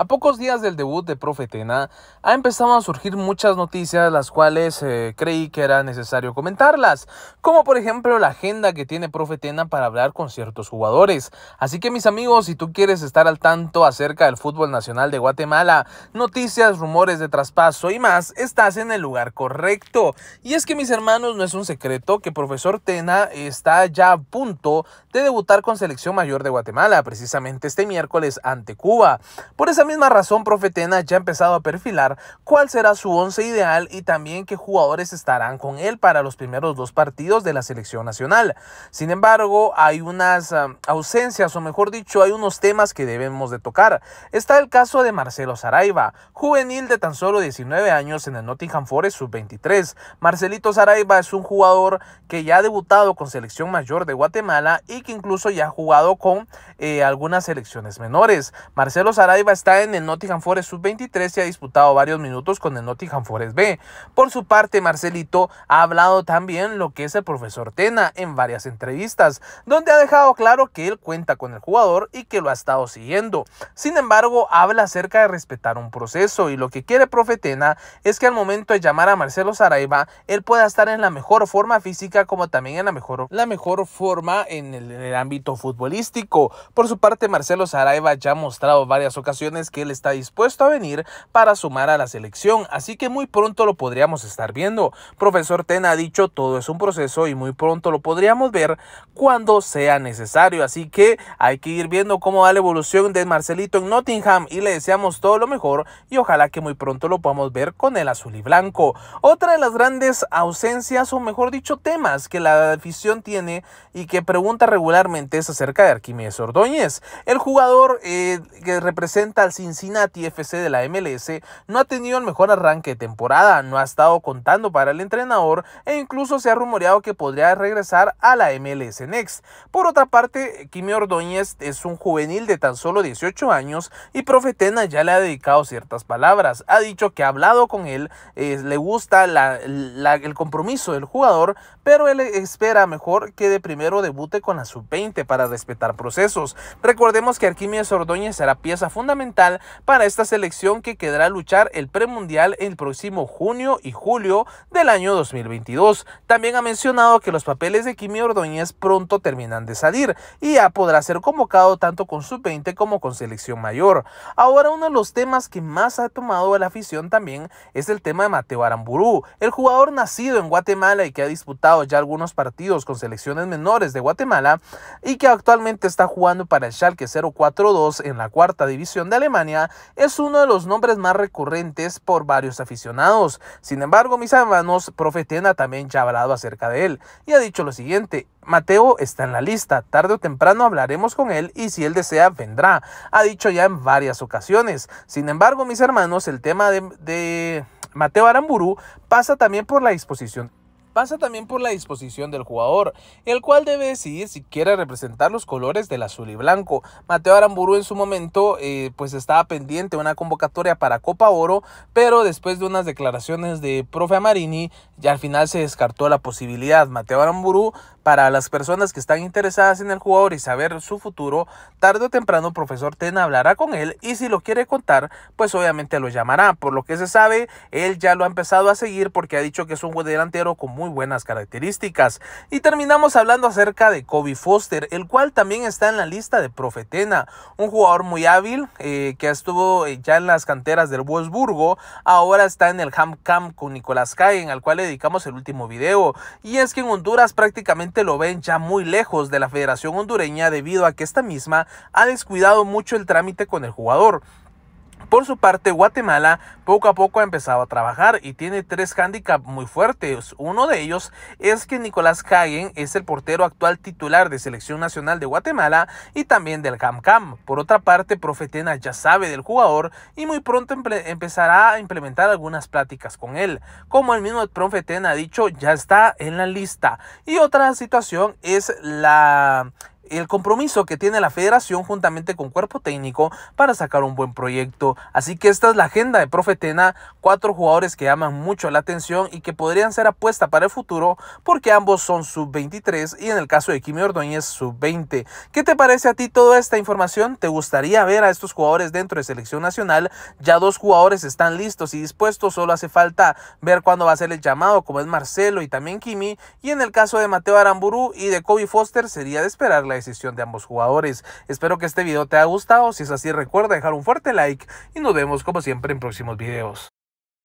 A pocos días del debut de Profetena, ha empezado a surgir muchas noticias las cuales eh, creí que era necesario comentarlas, como por ejemplo la agenda que tiene Profetena para hablar con ciertos jugadores. Así que mis amigos, si tú quieres estar al tanto acerca del fútbol nacional de Guatemala, noticias, rumores de traspaso y más, estás en el lugar correcto. Y es que mis hermanos, no es un secreto que profesor Tena está ya a punto de debutar con selección mayor de Guatemala, precisamente este miércoles ante Cuba. Por esa misma razón, Profetena ya ha empezado a perfilar cuál será su once ideal y también qué jugadores estarán con él para los primeros dos partidos de la selección nacional. Sin embargo, hay unas ah, ausencias, o mejor dicho, hay unos temas que debemos de tocar. Está el caso de Marcelo Saraiva, juvenil de tan solo 19 años en el Nottingham Forest Sub-23. Marcelito Saraiva es un jugador que ya ha debutado con selección mayor de Guatemala y que incluso ya ha jugado con eh, algunas selecciones menores. Marcelo Saraiva está en el Nottingham Forest sub-23 y ha disputado varios minutos con el Nottingham Forest B. Por su parte, Marcelito ha hablado también lo que es el profesor Tena en varias entrevistas, donde ha dejado claro que él cuenta con el jugador y que lo ha estado siguiendo. Sin embargo, habla acerca de respetar un proceso y lo que quiere profe Tena es que al momento de llamar a Marcelo Saraiva, él pueda estar en la mejor forma física como también en la mejor, la mejor forma en el, en el ámbito futbolístico. Por su parte, Marcelo Saraiva ya ha mostrado varias ocasiones que él está dispuesto a venir para sumar a la selección, así que muy pronto lo podríamos estar viendo. Profesor Ten ha dicho todo es un proceso y muy pronto lo podríamos ver cuando sea necesario, así que hay que ir viendo cómo va la evolución de Marcelito en Nottingham y le deseamos todo lo mejor y ojalá que muy pronto lo podamos ver con el azul y blanco. Otra de las grandes ausencias o mejor dicho temas que la afición tiene y que pregunta regularmente es acerca de Arquímedes Ordóñez, el jugador eh, que representa Cincinnati FC de la MLS, no ha tenido el mejor arranque de temporada, no ha estado contando para el entrenador e incluso se ha rumoreado que podría regresar a la MLS Next. Por otra parte, Kimi Ordóñez es un juvenil de tan solo 18 años y Profetena ya le ha dedicado ciertas palabras. Ha dicho que ha hablado con él, eh, le gusta el compromiso del jugador, pero él espera mejor que de primero debute con la sub-20 para respetar procesos. Recordemos que Arquímedes Ordóñez será pieza fundamental para esta selección que quedará a luchar el premundial el próximo junio y julio del año 2022. También ha mencionado que los papeles de Kimi Ordóñez pronto terminan de salir y ya podrá ser convocado tanto con sub-20 como con selección mayor. Ahora uno de los temas que más ha tomado la afición también es el tema de Mateo Aramburú, el jugador nacido en Guatemala y que ha disputado ya algunos partidos con selecciones menores de Guatemala y que actualmente está jugando para el Schalke 042 en la cuarta división de Alemania es uno de los nombres más recurrentes por varios aficionados. Sin embargo, mis hermanos, Profetena también ya ha hablado acerca de él y ha dicho lo siguiente. Mateo está en la lista, tarde o temprano hablaremos con él y si él desea vendrá, ha dicho ya en varias ocasiones. Sin embargo, mis hermanos, el tema de, de Mateo Aramburu pasa también por la disposición Pasa también por la disposición del jugador, el cual debe decidir si quiere representar los colores del azul y blanco. Mateo Aramburu en su momento eh, pues estaba pendiente una convocatoria para Copa Oro, pero después de unas declaraciones de profe Amarini ya al final se descartó la posibilidad. Mateo Aramburu para las personas que están interesadas en el jugador y saber su futuro, tarde o temprano profesor Tena hablará con él y si lo quiere contar, pues obviamente lo llamará. Por lo que se sabe, él ya lo ha empezado a seguir porque ha dicho que es un delantero con muy buenas características. Y terminamos hablando acerca de Kobe Foster, el cual también está en la lista de Profetena, un jugador muy hábil eh, que estuvo eh, ya en las canteras del Wolfsburgo, ahora está en el Ham Camp con Nicolás cayen al cual le dedicamos el último video. Y es que en Honduras prácticamente lo ven ya muy lejos de la Federación Hondureña debido a que esta misma ha descuidado mucho el trámite con el jugador. Por su parte, Guatemala poco a poco ha empezado a trabajar y tiene tres hándicaps muy fuertes. Uno de ellos es que Nicolás Caguen es el portero actual titular de Selección Nacional de Guatemala y también del Cam Cam. Por otra parte, Profetena ya sabe del jugador y muy pronto empezará a implementar algunas pláticas con él. Como el mismo Profetena ha dicho, ya está en la lista. Y otra situación es la el compromiso que tiene la federación juntamente con cuerpo técnico para sacar un buen proyecto. Así que esta es la agenda de Profetena, cuatro jugadores que llaman mucho la atención y que podrían ser apuesta para el futuro porque ambos son sub-23 y en el caso de Kimi Ordóñez sub-20. ¿Qué te parece a ti toda esta información? ¿Te gustaría ver a estos jugadores dentro de selección nacional? Ya dos jugadores están listos y dispuestos, solo hace falta ver cuándo va a ser el llamado como es Marcelo y también Kimi y en el caso de Mateo Aramburu y de Kobe Foster sería de esperar la decisión de ambos jugadores. Espero que este video te haya gustado, si es así recuerda dejar un fuerte like y nos vemos como siempre en próximos videos.